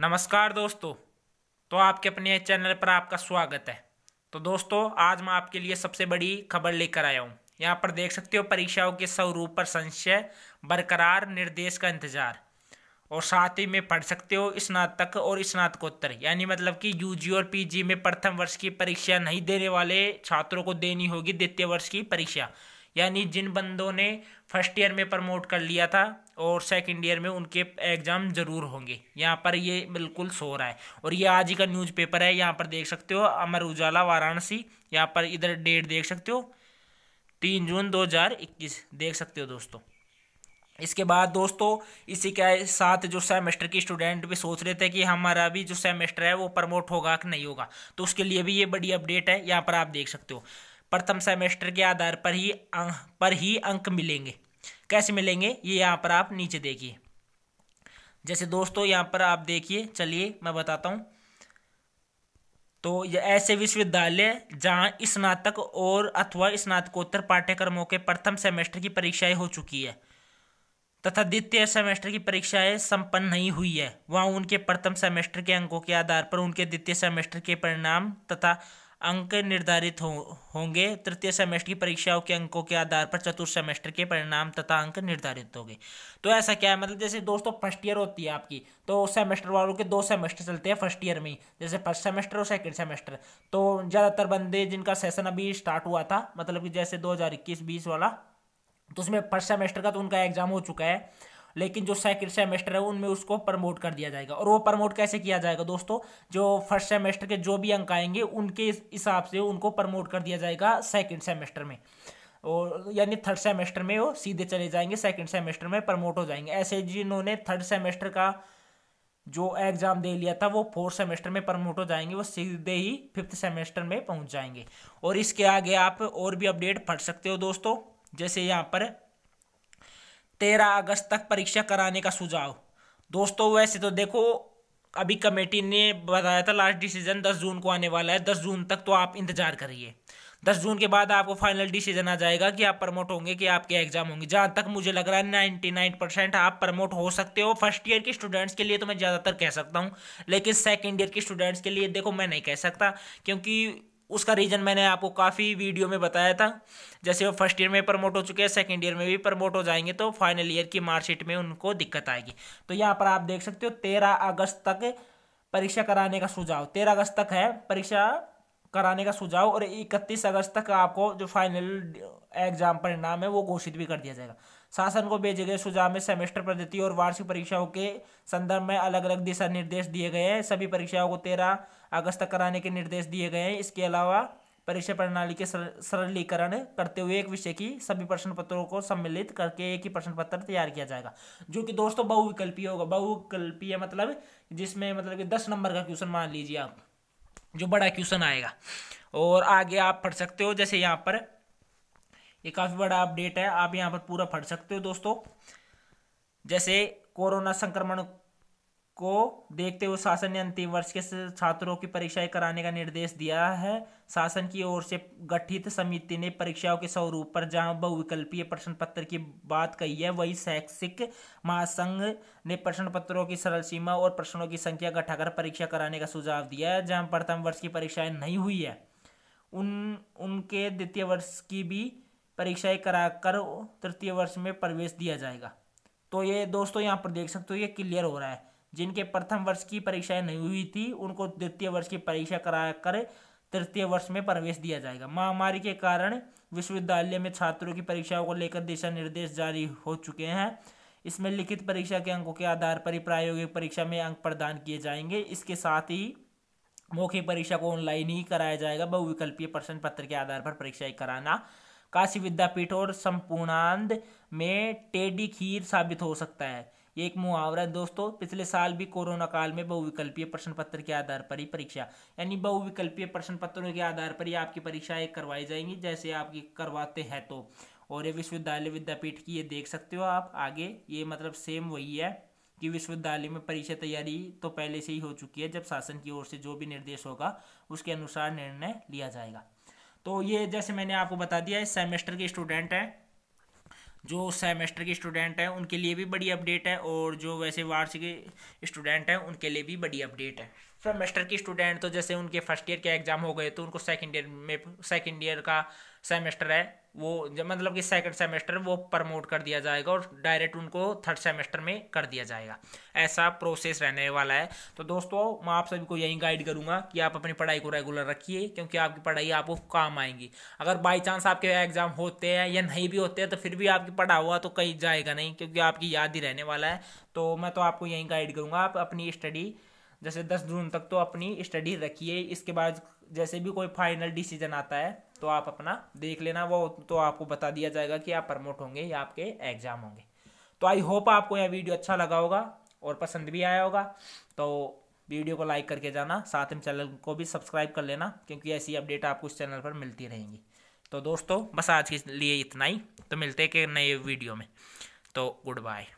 नमस्कार दोस्तों तो आपके अपने चैनल पर आपका स्वागत है तो दोस्तों आज मैं आपके लिए सबसे बड़ी खबर लेकर आया हूँ यहाँ पर देख सकते हो परीक्षाओं के स्वरूप पर संशय बरकरार निर्देश का इंतजार और साथ ही में पढ़ सकते हो स्नातक और स्नातकोत्तर यानी मतलब कि यूजी और पीजी में प्रथम वर्ष की परीक्षा नहीं देने वाले छात्रों को देनी होगी द्वितीय वर्ष की परीक्षा यानी जिन बंदों ने फर्स्ट ईयर में प्रमोट कर लिया था और सेकेंड ईयर में उनके एग्ज़ाम ज़रूर होंगे यहाँ पर ये बिल्कुल सो रहा है और ये आज ही का न्यूज़पेपर है यहाँ पर देख सकते हो अमर उजाला वाराणसी यहाँ पर इधर डेट देख सकते हो तीन जून 2021 देख सकते हो दोस्तों इसके बाद दोस्तों इसी के साथ जो सेमेस्टर की स्टूडेंट भी सोच रहे थे कि हमारा भी जो सेमेस्टर है वो प्रमोट होगा कि नहीं होगा तो उसके लिए भी ये बड़ी अपडेट है यहाँ पर आप देख सकते हो प्रथम सेमेस्टर के आधार पर ही अं, पर ही अंक मिलेंगे कैसे मिलेंगे ये यहाँ पर आप नीचे देखिए जैसे दोस्तों यहाँ पर आप देखिए चलिए मैं बताता हूँ तो ये ऐसे विश्वविद्यालय जहाँ स्नातक और अथवा स्नातकोत्तर पाठ्यक्रमों के प्रथम सेमेस्टर की परीक्षाएं हो चुकी है तथा द्वितीय सेमेस्टर की परीक्षाएं संपन्न नहीं हुई है वहाँ उनके प्रथम सेमेस्टर के अंकों के आधार पर उनके द्वितीय सेमेस्टर के परिणाम तथा अंक निर्धारित हो, होंगे तृतीय सेमेस्टर की परीक्षाओं के अंकों के आधार पर चतुर्थ सेमेस्टर के परिणाम तथा अंक निर्धारित होंगे तो ऐसा क्या है मतलब जैसे दोस्तों फर्स्ट ईयर होती है आपकी तो सेमेस्टर वालों के दो सेमेस्टर चलते हैं फर्स्ट ईयर में जैसे फर्स्ट सेमेस्टर और सेकेंड सेमेस्टर तो ज़्यादातर बंदे जिनका सेशन अभी स्टार्ट हुआ था मतलब कि जैसे दो हज़ार इक्कीस बीस वाला तो उसमें फर्स्ट सेमेस्टर का तो उनका एग्ज़ाम हो चुका है लेकिन जो सेकेंड सेमेस्टर है उनमें उसको प्रमोट कर दिया जाएगा और वो प्रमोट कैसे किया जाएगा दोस्तों जो फर्स्ट सेमेस्टर के जो भी अंक आएंगे उनके हिसाब से उनको प्रमोट कर दिया जाएगा सेकेंड सेमेस्टर में और यानी थर्ड सेमेस्टर में वो सीधे चले जाएंगे सेकेंड सेमेस्टर में प्रमोट हो जाएंगे ऐसे जिन्होंने थर्ड सेमेस्टर का जो एग्ज़ाम दे लिया था वो फोर्थ सेमेस्टर में प्रमोट हो जाएंगे वो सीधे ही फिफ्थ सेमेस्टर में पहुंच जाएंगे और इसके आगे आप और भी अपडेट पढ़ सकते हो दोस्तों जैसे यहाँ पर तेरह अगस्त तक परीक्षा कराने का सुझाव दोस्तों वैसे तो देखो अभी कमेटी ने बताया था लास्ट डिसीजन दस जून को आने वाला है दस जून तक तो आप इंतजार करिए दस जून के बाद आपको फाइनल डिसीजन आ जाएगा कि आप प्रमोट होंगे कि आपके एग्जाम होंगे जहाँ तक मुझे लग रहा है नाइन्टी नाइन परसेंट आप प्रमोट हो सकते हो फर्स्ट ईयर के स्टूडेंट्स के लिए तो मैं ज़्यादातर कह सकता हूँ लेकिन सेकेंड ईयर के स्टूडेंट्स के लिए देखो मैं नहीं कह सकता क्योंकि उसका रीज़न मैंने आपको काफ़ी वीडियो में बताया था जैसे वो फर्स्ट ईयर में प्रमोट हो चुके हैं सेकेंड ईयर में भी प्रमोट हो जाएंगे तो फाइनल ईयर की मार्कशीट में उनको दिक्कत आएगी तो यहाँ पर आप देख सकते हो तेरह अगस्त तक परीक्षा कराने का सुझाव तेरह अगस्त तक है परीक्षा कराने का सुझाव और इकतीस अगस्त तक आपको जो फाइनल एग्जाम परिणाम है वो घोषित भी कर दिया जाएगा शासन को भेजे गए सुझाव में सेमेस्टर पद्धति और वार्षिक परीक्षाओं के संदर्भ में अलग अलग दिशा निर्देश दिए गए हैं सभी परीक्षाओं को तेरह अगस्त तक कराने के निर्देश दिए गए हैं इसके अलावा परीक्षा प्रणाली के सरलीकरण करते हुए एक विषय की सभी प्रश्न पत्रों को सम्मिलित करके एक ही प्रश्न पत्र तैयार किया जाएगा जो कि दोस्तों बहुविकल्पीय होगा बहुविकल्पीय मतलब जिसमें मतलब कि दस नंबर का क्वेश्चन मान लीजिए आप जो बड़ा क्वेश्चन आएगा और आगे आप पढ़ सकते हो जैसे यहाँ पर ये काफ़ी बड़ा अपडेट है आप यहाँ पर पूरा पढ़ सकते हो दोस्तों जैसे कोरोना संक्रमण को देखते हुए शासन ने अंतिम वर्ष के छात्रों की परीक्षाएं कराने का निर्देश दिया है शासन की ओर से गठित समिति ने परीक्षाओं के स्वरूप पर जहां बहुविकल्पीय प्रश्न पत्र की बात कही है वही शैक्षिक महासंघ ने प्रश्न पत्रों की सरल सीमा और प्रश्नों की संख्या घटाकर परीक्षा कराने का सुझाव दिया है जहाँ प्रथम वर्ष की परीक्षाएं नहीं हुई है उन उनके द्वितीय वर्ष की भी परीक्षाएं करा कर तृतीय वर्ष में प्रवेश दिया जाएगा तो ये दोस्तों यहाँ पर देख सकते हो ये क्लियर हो रहा है जिनके प्रथम वर्ष की परीक्षाएं नहीं हुई थी उनको द्वितीय वर्ष की परीक्षा करा कर तृतीय वर्ष में प्रवेश दिया जाएगा महामारी के कारण विश्वविद्यालय में छात्रों की परीक्षाओं को लेकर दिशा निर्देश जारी हो चुके हैं इसमें लिखित परीक्षा के अंकों के आधार पर ही प्रायोगिक परीक्षा में अंक प्रदान किए जाएंगे इसके साथ ही मौखिक परीक्षा को ऑनलाइन ही कराया जाएगा बहुविकल्पीय प्रश्न पत्र के आधार पर परीक्षाएं कराना काशी विद्यापीठ और संपूर्णांध में टेडी खीर साबित हो सकता है ये एक मुहावरा है दोस्तों पिछले साल भी कोरोना काल में बहुविकल्पीय प्रश्न पत्र के आधार पर ही परीक्षा यानी बहुविकल्पीय प्रश्न पत्रों के आधार पर ही आपकी परीक्षाएं करवाई जाएंगी जैसे आपकी करवाते हैं तो और ये विश्वविद्यालय विद्यापीठ की ये देख सकते हो आप आगे ये मतलब सेम वही है कि विश्वविद्यालय में परीक्षा तैयारी तो पहले से ही हो चुकी है जब शासन की ओर से जो भी निर्देश होगा उसके अनुसार निर्णय लिया जाएगा तो ये जैसे मैंने आपको बता दिया है सेमेस्टर के स्टूडेंट हैं जो सेमेस्टर के स्टूडेंट हैं उनके लिए भी बड़ी अपडेट है और जो वैसे वार्षिक स्टूडेंट हैं उनके लिए भी बड़ी अपडेट है फ्रॉम मास्टर की स्टूडेंट तो जैसे उनके फर्स्ट ईयर के एग्जाम हो गए तो उनको सेकेंड ईयर में सेकेंड ईयर का सेमेस्टर है वो मतलब कि सेकंड सेमेस्टर वो प्रमोट कर दिया जाएगा और डायरेक्ट उनको थर्ड सेमेस्टर में कर दिया जाएगा ऐसा प्रोसेस रहने वाला है तो दोस्तों मैं आप सभी को यही गाइड करूंगा कि आप अपनी पढ़ाई को रेगुलर रखिए क्योंकि आपकी पढ़ाई आपको काम आएंगी अगर बाई चांस आपके एग्जाम होते हैं या नहीं भी होते हैं तो फिर भी आपकी पढ़ा हुआ तो कहीं जाएगा नहीं क्योंकि आपकी याद ही रहने वाला है तो मैं तो आपको यही गाइड करूँगा आप अपनी स्टडी जैसे दस जून तक तो अपनी स्टडी रखिए इसके बाद जैसे भी कोई फाइनल डिसीजन आता है तो आप अपना देख लेना वो तो आपको बता दिया जाएगा कि आप प्रमोट होंगे या आपके एग्ज़ाम होंगे तो आई होप आपको यह वीडियो अच्छा लगा होगा और पसंद भी आया होगा तो वीडियो को लाइक करके जाना साथ में चैनल को भी सब्सक्राइब कर लेना क्योंकि ऐसी अपडेट आपको इस चैनल पर मिलती रहेंगी तो दोस्तों बस आज के लिए इतना ही तो मिलते हैं कि नए वीडियो में तो गुड बाय